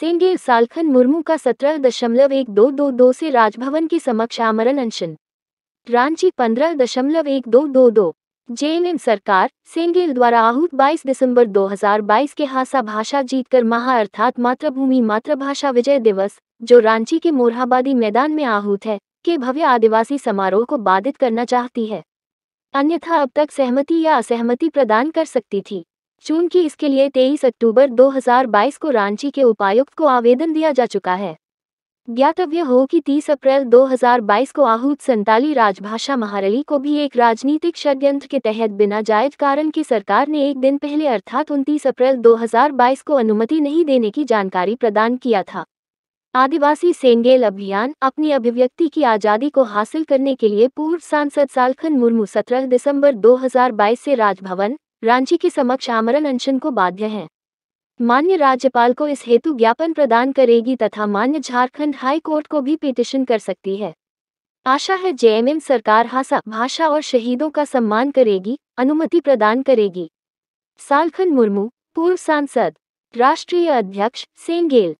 सेंगे सालखन मुर्मू का सत्रह दशमलव एक दो दो दो से राजभवन के समक्ष आमरण अनशन रांची पंद्रह दशमलव एक दो दो दो जे सरकार सेंगेल द्वारा आहूत 22 दिसंबर 2022 के हासा भाषा जीतकर महा अर्थात मातृभूमि मातृभाषा विजय दिवस जो रांची के मोरहाबादी मैदान में आहूत है के भव्य आदिवासी समारोह को बाधित करना चाहती है अन्यथा अब तक सहमति या असहमति प्रदान कर सकती थी चूंकि इसके लिए 23 अक्टूबर 2022 को रांची के उपायुक्त को आवेदन दिया जा चुका है ज्ञातव्य हो कि 30 अप्रैल 2022 को आहूत संताली राजभाषा महारली को भी एक राजनीतिक षड्यंत्र के तहत बिना जायज कारण की सरकार ने एक दिन पहले अर्थात उनतीस अप्रैल 2022 को अनुमति नहीं देने की जानकारी प्रदान किया था आदिवासी सेंगेल अभियान अपनी अभिव्यक्ति की आज़ादी को हासिल करने के लिए पूर्व सांसद सालखन मुर्मू 17 दिसंबर 2022 से राजभवन रांची के समक्ष आमरण अनशन को बाध्य है मान्य राज्यपाल को इस हेतु ज्ञापन प्रदान करेगी तथा मान्य झारखंड हाई कोर्ट को भी पिटिशन कर सकती है आशा है जेएमएम सरकार हासा भाषा और शहीदों का सम्मान करेगी अनुमति प्रदान करेगी सालखन मुर्मू पूर्व सांसद राष्ट्रीय अध्यक्ष सेंगेल